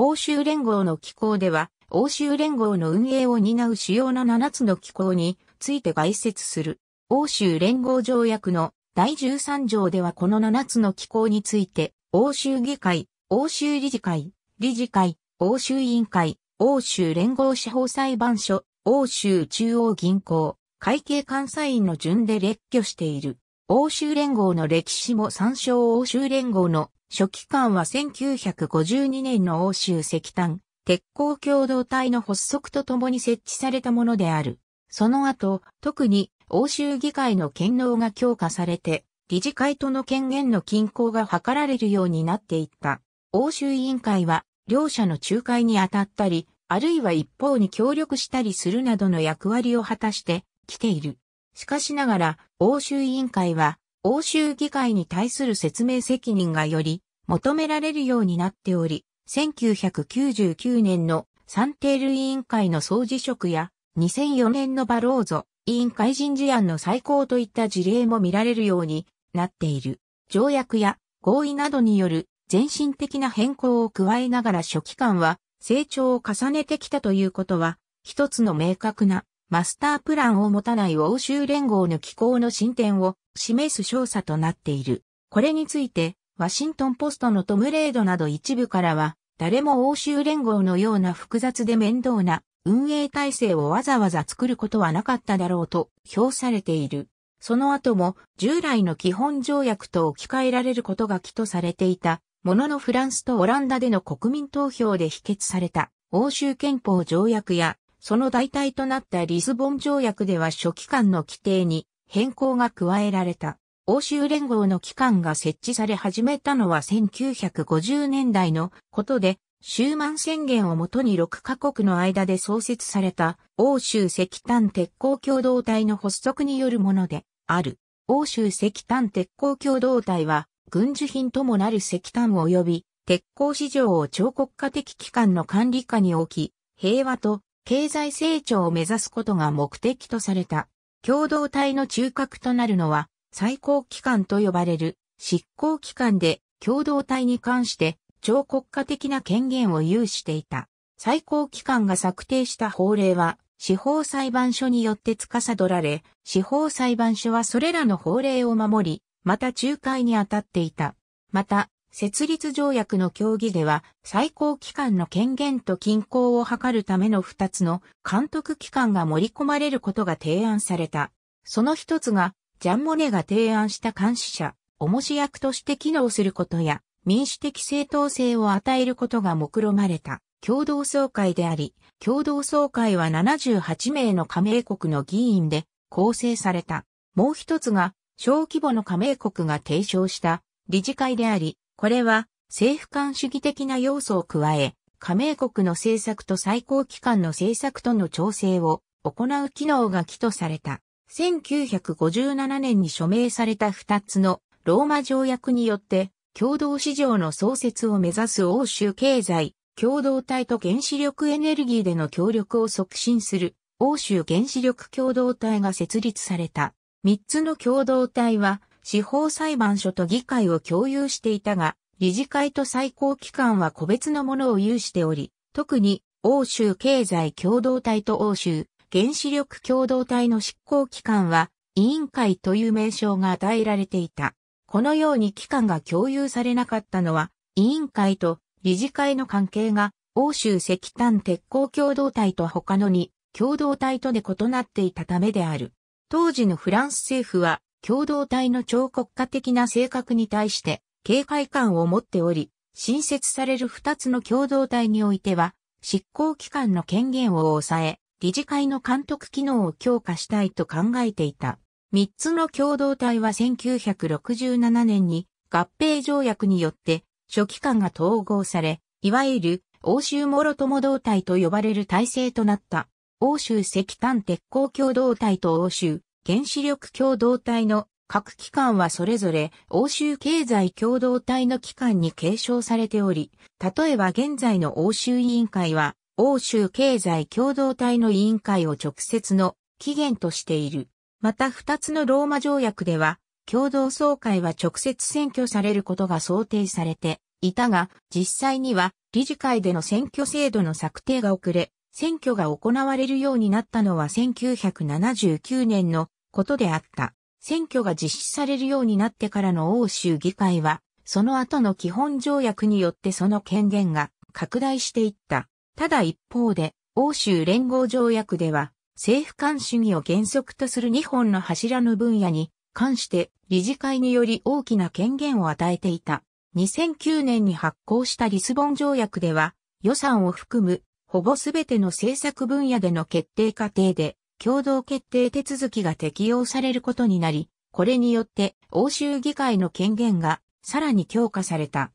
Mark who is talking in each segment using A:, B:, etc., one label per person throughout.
A: 欧州連合の機構では、欧州連合の運営を担う主要な7つの機構について概説する。欧州連合条約の第13条ではこの7つの機構について、欧州議会、欧州理事会、理事会、欧州委員会、欧州連合司法裁判所、欧州中央銀行、会計監査院の順で列挙している。欧州連合の歴史も参照欧州連合の初期間は1952年の欧州石炭、鉄鋼共同体の発足とともに設置されたものである。その後、特に欧州議会の権能が強化されて、理事会との権限の均衡が図られるようになっていった。欧州委員会は、両者の仲介に当たったり、あるいは一方に協力したりするなどの役割を果たしてきている。しかしながら、欧州委員会は、欧州議会に対する説明責任がより求められるようになっており、1999年のサンテール委員会の総辞職や2004年のバローゾ委員会人事案の再考といった事例も見られるようになっている。条約や合意などによる全身的な変更を加えながら初期間は成長を重ねてきたということは一つの明確なマスタープランを持たない欧州連合の機構の進展を示す調査となっている。これについて、ワシントンポストのトムレードなど一部からは、誰も欧州連合のような複雑で面倒な運営体制をわざわざ作ることはなかっただろうと評されている。その後も従来の基本条約と置き換えられることが起とされていたもののフランスとオランダでの国民投票で否決された欧州憲法条約やその代替となったリスボン条約では初期間の規定に変更が加えられた。欧州連合の機関が設置され始めたのは1950年代のことで、シューマン宣言をもとに6カ国の間で創設された欧州石炭鉄鋼共同体の発足によるものである。欧州石炭鉄鋼共同体は、軍需品ともなる石炭及び鉄鋼市場を彫刻家的機関の管理下に置き、平和と経済成長を目指すことが目的とされた。共同体の中核となるのは、最高機関と呼ばれる執行機関で、共同体に関して超国家的な権限を有していた。最高機関が策定した法令は、司法裁判所によって司られ、司法裁判所はそれらの法令を守り、また仲介に当たっていた。また、設立条約の協議では最高機関の権限と均衡を図るための2つの監督機関が盛り込まれることが提案された。その一つが、ジャン・モネが提案した監視者、重し役として機能することや、民主的正当性を与えることが目論まれた共同総会であり、共同総会は78名の加盟国の議員で構成された。もう一つが、小規模の加盟国が提唱した理事会であり、これは政府間主義的な要素を加え、加盟国の政策と最高機関の政策との調整を行う機能が起とされた。1957年に署名された2つのローマ条約によって共同市場の創設を目指す欧州経済、共同体と原子力エネルギーでの協力を促進する欧州原子力共同体が設立された。3つの共同体は司法裁判所と議会を共有していたが、理事会と最高機関は個別のものを有しており、特に欧州経済共同体と欧州原子力共同体の執行機関は委員会という名称が与えられていた。このように機関が共有されなかったのは、委員会と理事会の関係が欧州石炭鉄鋼共同体と他のに共同体とで異なっていたためである。当時のフランス政府は共同体の超国家的な性格に対して警戒感を持っており、新設される二つの共同体においては、執行機関の権限を抑え、理事会の監督機能を強化したいと考えていた。三つの共同体は1967年に合併条約によって初期間が統合され、いわゆる欧州諸共同体と呼ばれる体制となった。欧州石炭鉄鋼共同体と欧州原子力共同体の各機関はそれぞれ欧州経済共同体の機関に継承されており、例えば現在の欧州委員会は欧州経済共同体の委員会を直接の起源としている。また二つのローマ条約では共同総会は直接選挙されることが想定されていたが、実際には理事会での選挙制度の策定が遅れ、選挙が行われるようになったのは1979年のことであった。選挙が実施されるようになってからの欧州議会は、その後の基本条約によってその権限が拡大していった。ただ一方で、欧州連合条約では、政府間主義を原則とする2本の柱の分野に関して理事会により大きな権限を与えていた。2009年に発行したリスボン条約では予算を含むほぼ全ての政策分野での決定過程で共同決定手続きが適用されることになり、これによって欧州議会の権限がさらに強化された。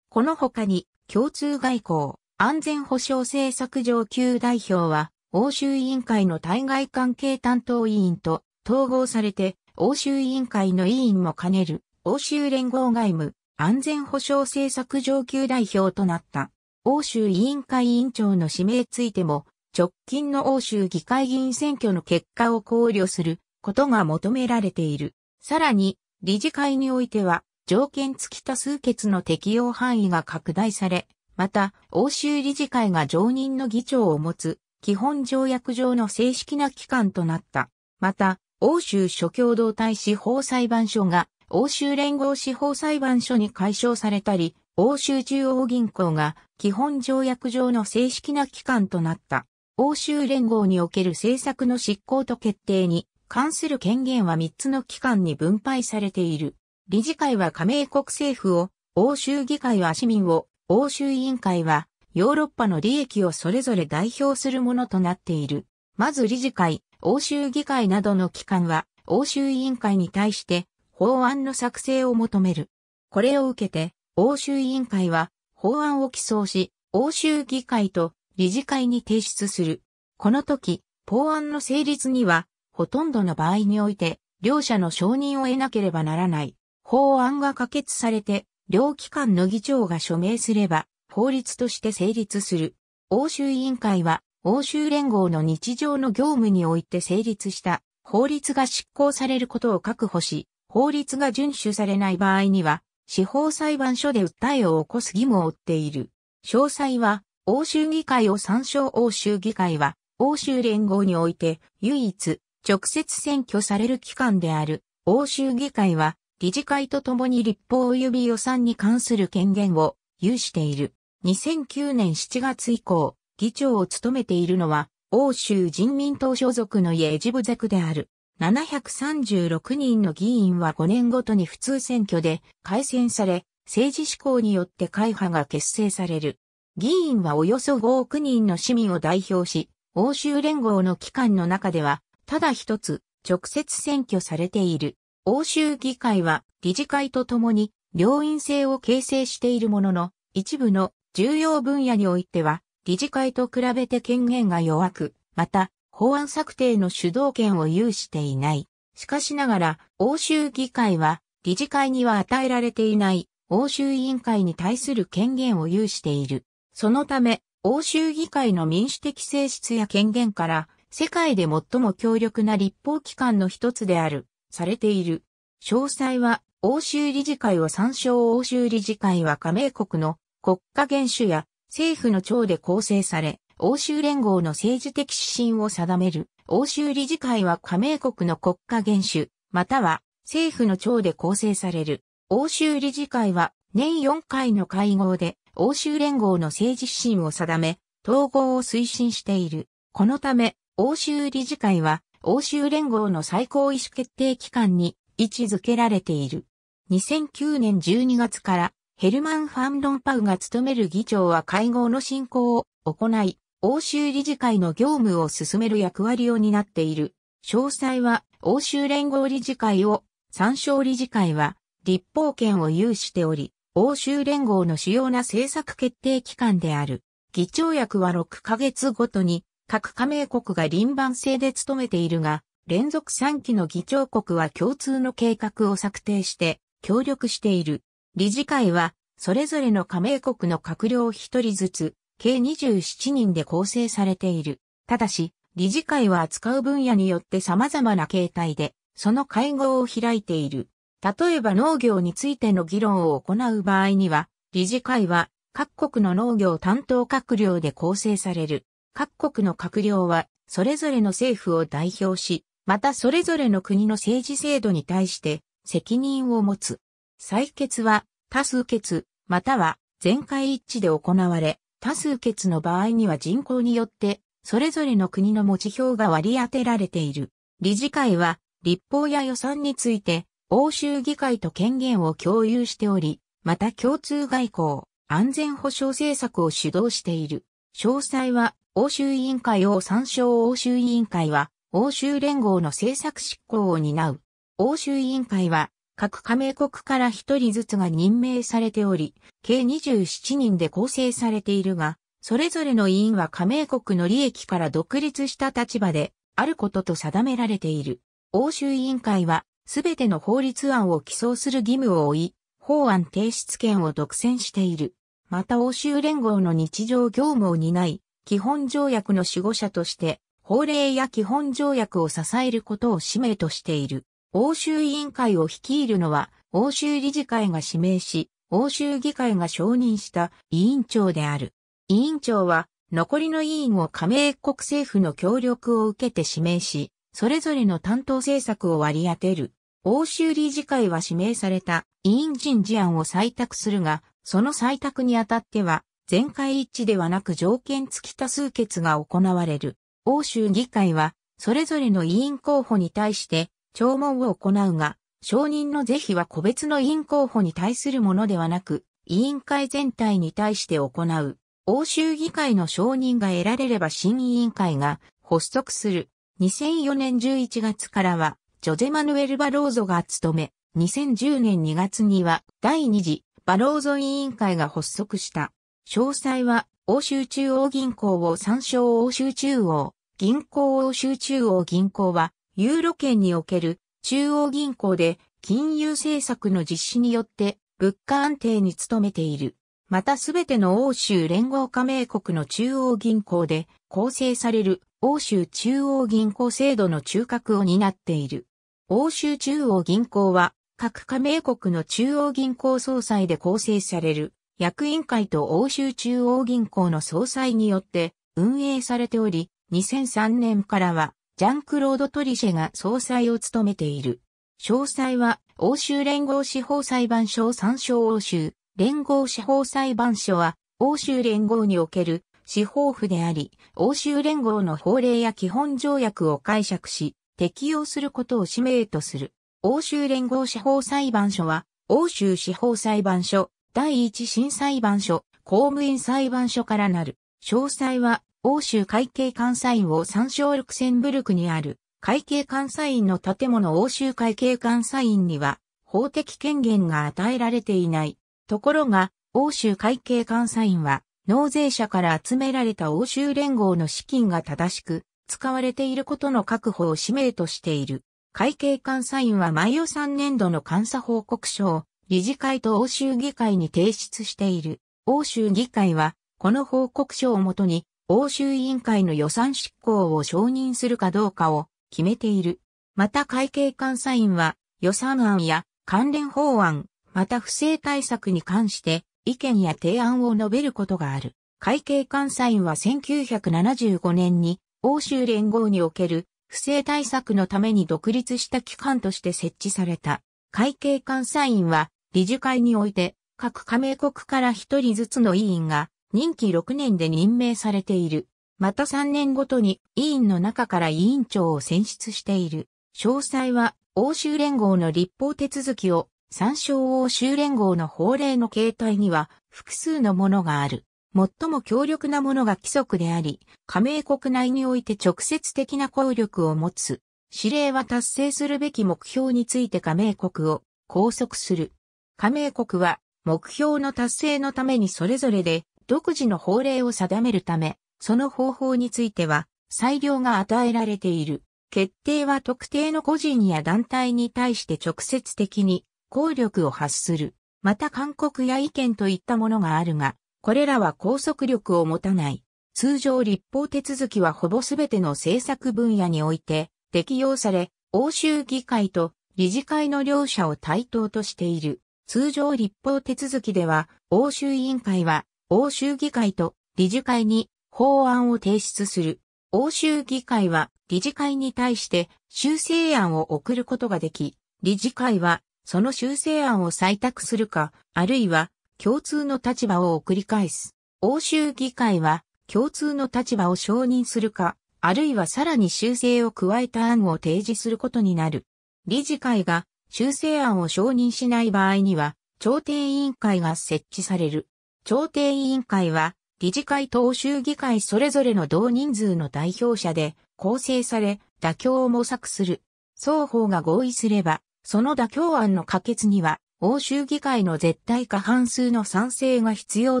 A: この他に共通外交、安全保障政策上級代表は欧州委員会の対外関係担当委員と統合されて欧州委員会の委員も兼ねる欧州連合外務安全保障政策上級代表となった。欧州委員会委員長の指名ついても直近の欧州議会議員選挙の結果を考慮することが求められている。さらに、理事会においては、条件付き多数決の適用範囲が拡大され、また、欧州理事会が常任の議長を持つ、基本条約上の正式な機関となった。また、欧州諸共同体司法裁判所が、欧州連合司法裁判所に解消されたり、欧州中央銀行が基本条約上の正式な機関となった。欧州連合における政策の執行と決定に関する権限は3つの機関に分配されている。理事会は加盟国政府を、欧州議会は市民を、欧州委員会はヨーロッパの利益をそれぞれ代表するものとなっている。まず理事会、欧州議会などの機関は、欧州委員会に対して法案の作成を求める。これを受けて、欧州委員会は法案を起草し、欧州議会と理事会に提出する。この時、法案の成立には、ほとんどの場合において、両者の承認を得なければならない。法案が可決されて、両機関の議長が署名すれば、法律として成立する。欧州委員会は、欧州連合の日常の業務において成立した法律が執行されることを確保し、法律が遵守されない場合には、司法裁判所で訴えを起こす義務を負っている。詳細は、欧州議会を参照欧州議会は、欧州連合において唯一直接選挙される機関である欧州議会は理事会とともに立法及び予算に関する権限を有している。2009年7月以降、議長を務めているのは欧州人民党所属のイエジブゼクである。736人の議員は5年ごとに普通選挙で改選され、政治志向によって会派が結成される。議員はおよそ5億人の市民を代表し、欧州連合の機関の中では、ただ一つ、直接選挙されている。欧州議会は、理事会とともに、両院制を形成しているものの、一部の重要分野においては、理事会と比べて権限が弱く、また、法案策定の主導権を有していない。しかしながら、欧州議会は、理事会には与えられていない、欧州委員会に対する権限を有している。そのため、欧州議会の民主的性質や権限から、世界で最も強力な立法機関の一つである、されている。詳細は、欧州理事会を参照欧州理事会は加盟国の国家元首や政府の長で構成され、欧州連合の政治的指針を定める。欧州理事会は加盟国の国家元首、または政府の長で構成される。欧州理事会は年4回の会合で欧州連合の政治指針を定め、統合を推進している。このため、欧州理事会は、欧州連合の最高意思決定機関に位置づけられている。2009年12月から、ヘルマン・ファン・ロンパウが務める議長は会合の進行を行い、欧州理事会の業務を進める役割を担っている。詳細は、欧州連合理事会を、参照理事会は、立法権を有しており、欧州連合の主要な政策決定機関である。議長役は6ヶ月ごとに各加盟国が輪番制で務めているが、連続3期の議長国は共通の計画を策定して協力している。理事会はそれぞれの加盟国の閣僚1人ずつ、計27人で構成されている。ただし、理事会は扱う分野によって様々な形態で、その会合を開いている。例えば農業についての議論を行う場合には、理事会は各国の農業担当閣僚で構成される。各国の閣僚は、それぞれの政府を代表し、またそれぞれの国の政治制度に対して責任を持つ。採決は多数決、または全会一致で行われ、多数決の場合には人口によって、それぞれの国の持ち票が割り当てられている。理事会は、立法や予算について、欧州議会と権限を共有しており、また共通外交、安全保障政策を主導している。詳細は欧州委員会を参照欧州委員会は欧州連合の政策執行を担う。欧州委員会は各加盟国から一人ずつが任命されており、計27人で構成されているが、それぞれの委員は加盟国の利益から独立した立場であることと定められている。欧州委員会はすべての法律案を起草する義務を負い、法案提出権を独占している。また欧州連合の日常業務を担い、基本条約の守護者として、法令や基本条約を支えることを使命としている。欧州委員会を率いるのは、欧州理事会が指名し、欧州議会が承認した委員長である。委員長は、残りの委員を加盟国政府の協力を受けて指名し、それぞれの担当政策を割り当てる。欧州理事会は指名された委員人事案を採択するが、その採択にあたっては、全会一致ではなく条件付き多数決が行われる。欧州議会は、それぞれの委員候補に対して、聴聞を行うが、承認の是非は個別の委員候補に対するものではなく、委員会全体に対して行う。欧州議会の承認が得られれば新委員会が発足する。2004年11月からは、ジョゼ・マヌエル・バローゾが務め、2010年2月には第2次バローゾ委員会が発足した。詳細は欧州中央銀行を参照欧州中央、銀行欧州中央銀行はユーロ圏における中央銀行で金融政策の実施によって物価安定に努めている。またすべての欧州連合加盟国の中央銀行で構成される欧州中央銀行制度の中核を担っている。欧州中央銀行は、各加盟国の中央銀行総裁で構成される、役員会と欧州中央銀行の総裁によって運営されており、2003年からは、ジャンクロード・トリシェが総裁を務めている。詳細は、欧州連合司法裁判所参照欧州連合司法裁判所は、欧州連合における司法府であり、欧州連合の法令や基本条約を解釈し、適用することを使命とする。欧州連合司法裁判所は、欧州司法裁判所、第一新裁判所、公務員裁判所からなる。詳細は、欧州会計監査院を参照ルクセンブルクにある、会計監査院の建物欧州会計監査院には、法的権限が与えられていない。ところが、欧州会計監査院は、納税者から集められた欧州連合の資金が正しく、使われていることの確保を使命としている。会計監査員は毎予算年度の監査報告書を理事会と欧州議会に提出している。欧州議会はこの報告書をもとに欧州委員会の予算執行を承認するかどうかを決めている。また会計監査員は予算案や関連法案、また不正対策に関して意見や提案を述べることがある。会計監査院は1975年に欧州連合における不正対策のために独立した機関として設置された。会計監査院は理事会において各加盟国から一人ずつの委員が任期6年で任命されている。また3年ごとに委員の中から委員長を選出している。詳細は欧州連合の立法手続きを参照欧州連合の法令の形態には複数のものがある。最も強力なものが規則であり、加盟国内において直接的な効力を持つ。指令は達成するべき目標について加盟国を拘束する。加盟国は目標の達成のためにそれぞれで独自の法令を定めるため、その方法については裁量が与えられている。決定は特定の個人や団体に対して直接的に効力を発する。また勧告や意見といったものがあるが、これらは拘束力を持たない。通常立法手続きはほぼすべての政策分野において適用され、欧州議会と理事会の両者を対等としている。通常立法手続きでは、欧州委員会は欧州議会と理事会に法案を提出する。欧州議会は理事会に対して修正案を送ることができ、理事会はその修正案を採択するか、あるいは共通の立場を送り返す。欧州議会は共通の立場を承認するか、あるいはさらに修正を加えた案を提示することになる。理事会が修正案を承認しない場合には、調停委員会が設置される。調停委員会は、理事会と欧州議会それぞれの同人数の代表者で構成され、妥協を模索する。双方が合意すれば、その妥協案の可決には、欧州議会の絶対過半数の賛成が必要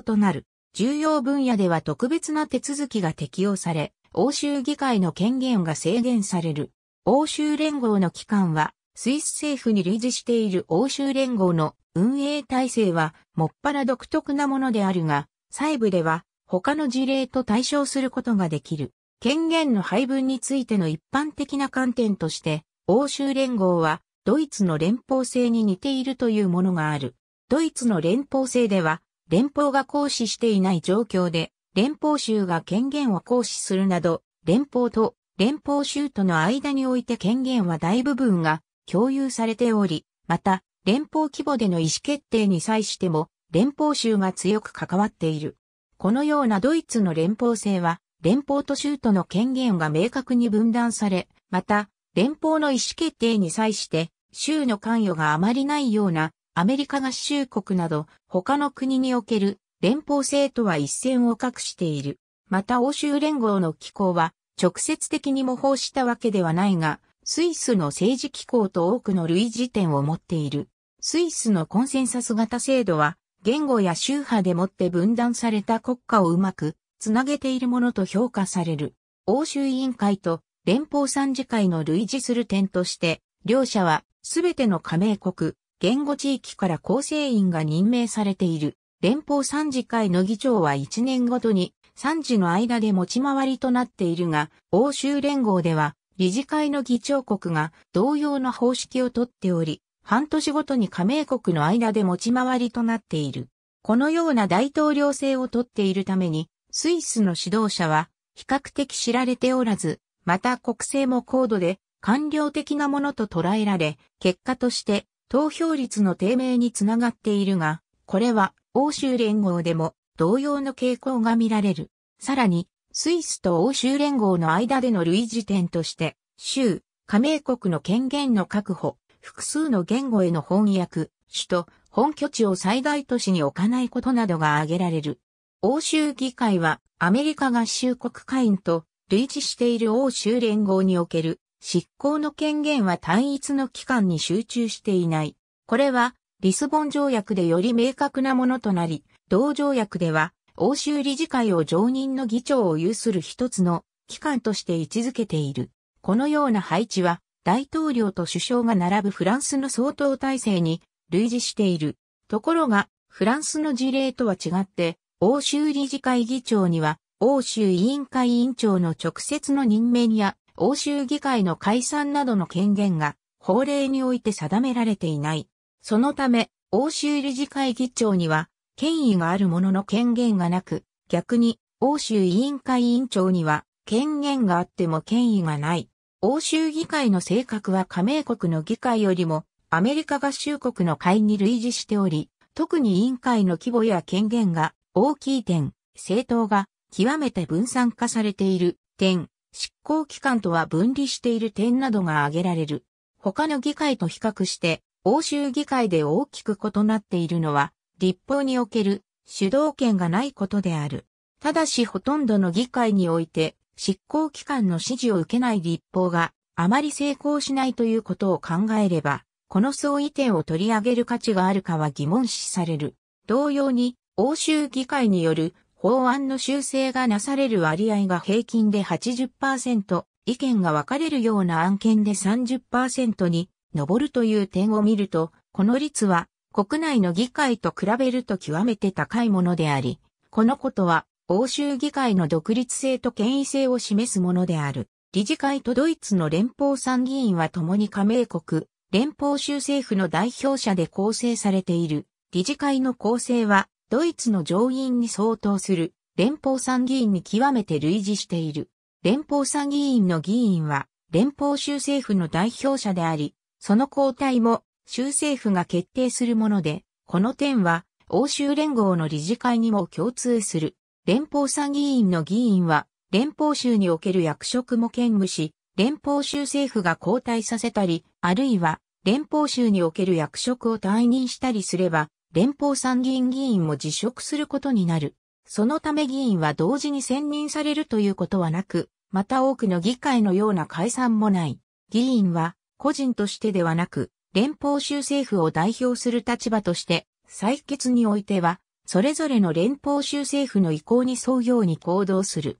A: となる。重要分野では特別な手続きが適用され、欧州議会の権限が制限される。欧州連合の機関は、スイス政府に類似している欧州連合の運営体制は、もっぱら独特なものであるが、細部では、他の事例と対象することができる。権限の配分についての一般的な観点として、欧州連合は、ドイツの連邦制に似ているというものがある。ドイツの連邦制では、連邦が行使していない状況で、連邦州が権限を行使するなど、連邦と連邦州との間において権限は大部分が共有されており、また、連邦規模での意思決定に際しても、連邦州が強く関わっている。このようなドイツの連邦制は、連邦と州との権限が明確に分断され、また、連邦の意思決定に際して、州の関与があまりないようなアメリカ合衆国など他の国における連邦制とは一線を画している。また欧州連合の機構は直接的に模倣したわけではないが、スイスの政治機構と多くの類似点を持っている。スイスのコンセンサス型制度は、言語や宗派でもって分断された国家をうまくつなげているものと評価される。欧州委員会と連邦参事会の類似する点として、両者はすべての加盟国、言語地域から構成員が任命されている。連邦参事会の議長は1年ごとに参事の間で持ち回りとなっているが、欧州連合では理事会の議長国が同様の方式をとっており、半年ごとに加盟国の間で持ち回りとなっている。このような大統領制をとっているために、スイスの指導者は比較的知られておらず、また国政も高度で官僚的なものと捉えられ、結果として投票率の低迷につながっているが、これは欧州連合でも同様の傾向が見られる。さらに、スイスと欧州連合の間での類似点として、州、加盟国の権限の確保、複数の言語への翻訳、首都、本拠地を最大都市に置かないことなどが挙げられる。欧州議会はアメリカ合衆国会員と類似している欧州連合における執行の権限は単一の機関に集中していない。これは、リスボン条約でより明確なものとなり、同条約では、欧州理事会を常任の議長を有する一つの機関として位置づけている。このような配置は、大統領と首相が並ぶフランスの総統体制に類似している。ところが、フランスの事例とは違って、欧州理事会議長には、欧州委員会委員長の直接の任命や、欧州議会の解散などの権限が法令において定められていない。そのため、欧州理事会議長には権威があるものの権限がなく、逆に欧州委員会委員長には権限があっても権威がない。欧州議会の性格は加盟国の議会よりもアメリカ合衆国の会に類似しており、特に委員会の規模や権限が大きい点、政党が極めて分散化されている点、執行機関とは分離している点などが挙げられる。他の議会と比較して、欧州議会で大きく異なっているのは、立法における主導権がないことである。ただしほとんどの議会において、執行機関の指示を受けない立法があまり成功しないということを考えれば、この相違点を取り上げる価値があるかは疑問視される。同様に、欧州議会による法案の修正がなされる割合が平均で80%、意見が分かれるような案件で30%に上るという点を見ると、この率は国内の議会と比べると極めて高いものであり、このことは欧州議会の独立性と権威性を示すものである。理事会とドイツの連邦参議院は共に加盟国、連邦州政府の代表者で構成されている。理事会の構成はドイツの上院に相当する連邦参議院に極めて類似している。連邦参議院の議員は連邦州政府の代表者であり、その交代も州政府が決定するもので、この点は欧州連合の理事会にも共通する。連邦参議院の議員は連邦州における役職も兼務し、連邦州政府が交代させたり、あるいは連邦州における役職を退任したりすれば、連邦参議院議員も辞職することになる。そのため議員は同時に選任されるということはなく、また多くの議会のような解散もない。議員は個人としてではなく、連邦州政府を代表する立場として、採決においては、それぞれの連邦州政府の意向に沿うように行動する。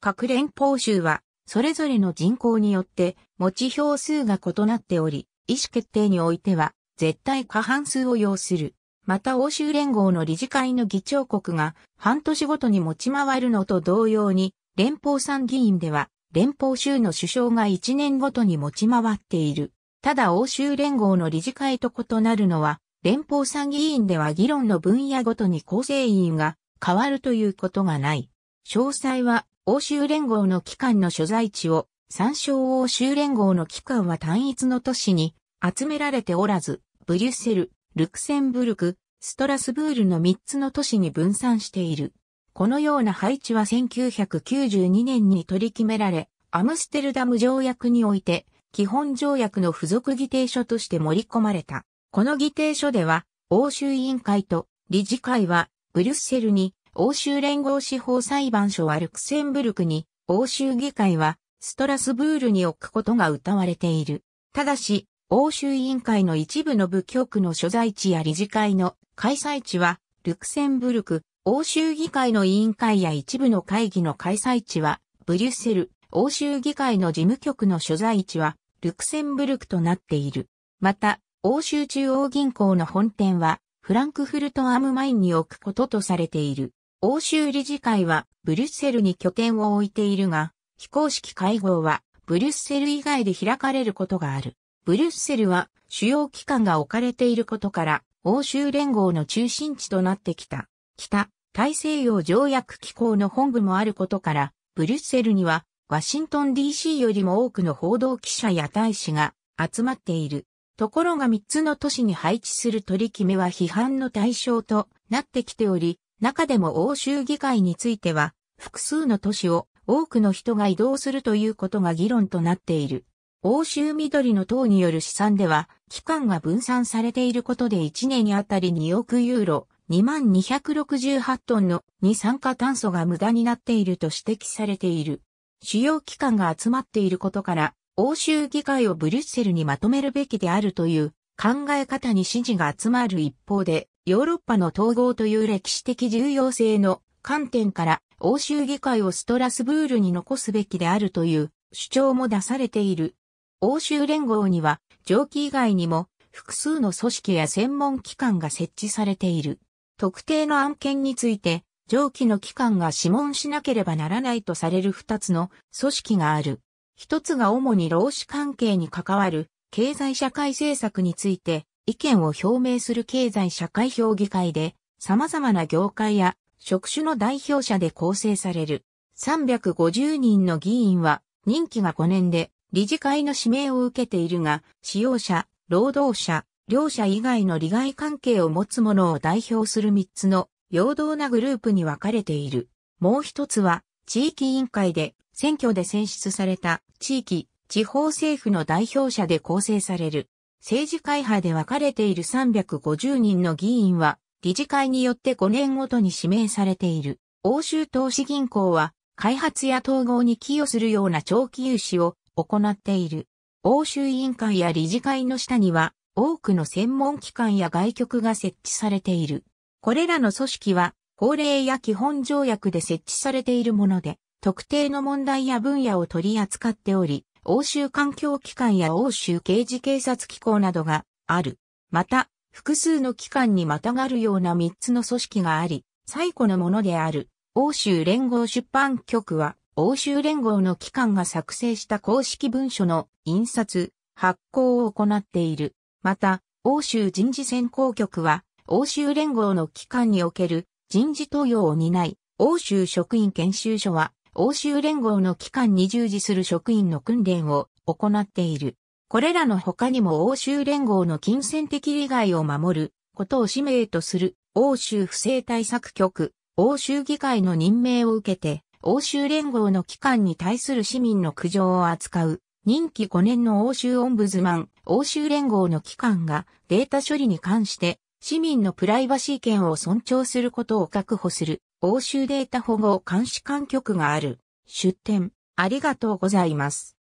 A: 各連邦州は、それぞれの人口によって、持ち票数が異なっており、意思決定においては、絶対過半数を要する。また欧州連合の理事会の議長国が半年ごとに持ち回るのと同様に、連邦参議院では連邦州の首相が1年ごとに持ち回っている。ただ欧州連合の理事会と異なるのは、連邦参議院では議論の分野ごとに構成員が変わるということがない。詳細は欧州連合の機関の所在地を参照欧州連合の機関は単一の都市に集められておらず、ブリュッセル、ルクセンブルク、ストラスブールの3つの都市に分散している。このような配置は1992年に取り決められ、アムステルダム条約において、基本条約の付属議定書として盛り込まれた。この議定書では、欧州委員会と理事会は、ブリュッセルに欧州連合司法裁判所はルクセンブルクに、欧州議会はストラスブールに置くことが謳われている。ただし、欧州委員会の一部の部局の所在地や理事会の開催地は、ルクセンブルク、欧州議会の委員会や一部の会議の開催地は、ブリュッセル、欧州議会の事務局の所在地は、ルクセンブルクとなっている。また、欧州中央銀行の本店は、フランクフルトアムマインに置くこととされている。欧州理事会は、ブリュッセルに拠点を置いているが、非公式会合は、ブリュッセル以外で開かれることがある。ブリュッセルは主要機関が置かれていることから、欧州連合の中心地となってきた。北、大西洋条約機構の本部もあることから、ブリュッセルには、ワシントン DC よりも多くの報道記者や大使が集まっている。ところが3つの都市に配置する取り決めは批判の対象となってきており、中でも欧州議会については、複数の都市を多くの人が移動するということが議論となっている。欧州緑の党による試算では、期間が分散されていることで1年にあたり2億ユーロ、2268トンの二酸化炭素が無駄になっていると指摘されている。主要機関が集まっていることから、欧州議会をブリュッセルにまとめるべきであるという考え方に支持が集まる一方で、ヨーロッパの統合という歴史的重要性の観点から欧州議会をストラスブールに残すべきであるという主張も出されている。欧州連合には、上記以外にも、複数の組織や専門機関が設置されている。特定の案件について、上記の機関が諮問しなければならないとされる二つの組織がある。一つが主に労使関係に関わる経済社会政策について意見を表明する経済社会評議会で様々な業界や職種の代表者で構成される。350人の議員は任期が5年で理事会の指名を受けているが、使用者、労働者、両者以外の利害関係を持つ者を代表する3つの陽動なグループに分かれている。もう一つは、地域委員会で選挙で選出された地域、地方政府の代表者で構成される。政治会派で分かれている350人の議員は、理事会によって5年ごとに指名されている。欧州投資銀行は、開発や統合に寄与するような長期融資を行っている。欧州委員会や理事会の下には多くの専門機関や外局が設置されている。これらの組織は法令や基本条約で設置されているもので、特定の問題や分野を取り扱っており、欧州環境機関や欧州刑事警察機構などがある。また、複数の機関にまたがるような3つの組織があり、最古のものである、欧州連合出版局は、欧州連合の機関が作成した公式文書の印刷、発行を行っている。また、欧州人事選考局は、欧州連合の機関における人事登用を担い、欧州職員研修所は、欧州連合の機関に従事する職員の訓練を行っている。これらの他にも欧州連合の金銭的利害を守ることを使命とする欧州不正対策局、欧州議会の任命を受けて、欧州連合の機関に対する市民の苦情を扱う、任期5年の欧州オンブズマン、欧州連合の機関がデータ処理に関して市民のプライバシー権を尊重することを確保する欧州データ保護監視官局がある。出展ありがとうございます。